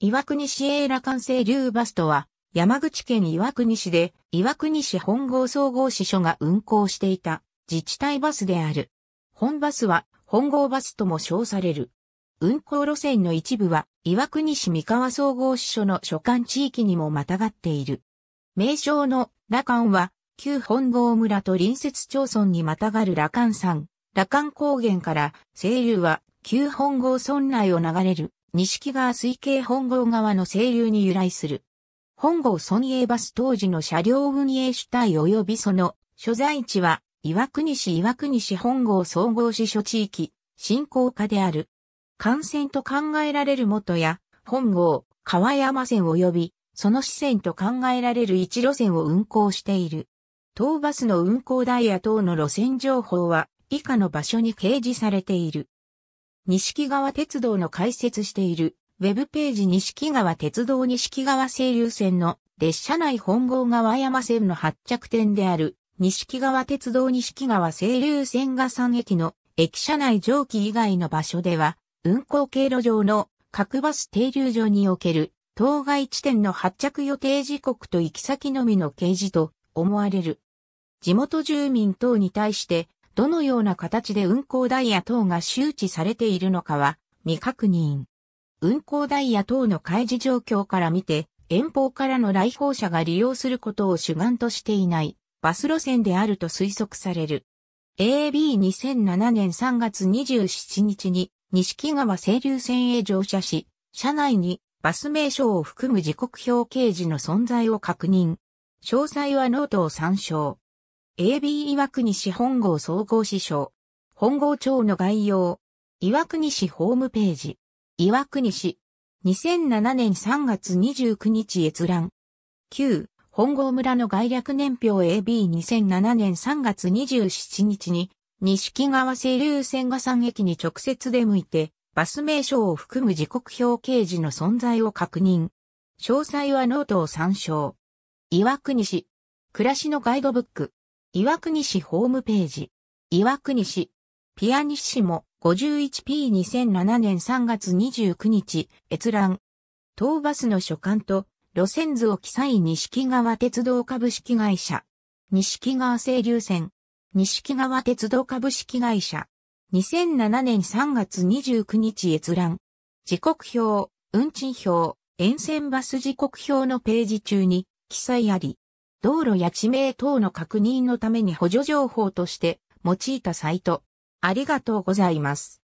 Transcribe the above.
岩国市営羅漢清流バスとは、山口県岩国市で、岩国市本郷総合支所が運行していた自治体バスである。本バスは、本郷バスとも称される。運行路線の一部は、岩国市三河総合支所の所管地域にもまたがっている。名称の羅漢は、旧本郷村と隣接町村にまたがる羅漢山、羅漢高原から、清流は、旧本郷村内を流れる西木川水系本郷川の清流に由来する。本郷村営バス当時の車両運営主体及びその所在地は岩国市岩国市本郷総合支所地域、振興課である。幹線と考えられる元や本郷、川山線及びその支線と考えられる一路線を運行している。当バスの運行ダイヤ等の路線情報は以下の場所に掲示されている。錦川鉄道の解説している、ウェブページ錦川鉄道錦川清流線の列車内本郷川山線の発着点である、錦川鉄道錦川清流線が3駅の駅舎内蒸気以外の場所では、運行経路上の各バス停留所における当該地点の発着予定時刻と行き先のみの掲示と思われる。地元住民等に対してどのような形で運行ダイヤ等が周知されているのかは未確認。運行ダイヤ等の開示状況から見て、遠方からの来訪者が利用することを主眼としていないバス路線であると推測される。AB2007 年3月27日に錦川清流線へ乗車し、車内にバス名称を含む時刻表掲示の存在を確認。詳細はノートを参照。AB 岩国市本郷総合支所。本郷町の概要。岩国市ホームページ。岩国市。2007年3月29日閲覧。旧、本郷村の概略年表 AB2007 年3月27日に、西川清流線が3駅に直接出向いて、バス名称を含む時刻表掲示の存在を確認。詳細はノートを参照。岩国市。暮らしのガイドブック。岩国市ホームページ。岩国市。ピアニッシモ 51P2007 年3月29日、閲覧。当バスの所管と路線図を記載西川鉄道株式会社。西川清流線。西川鉄道株式会社。2007年3月29日閲覧。時刻表、運賃表、沿線バス時刻表のページ中に記載あり。道路や地名等の確認のために補助情報として用いたサイト。ありがとうございます。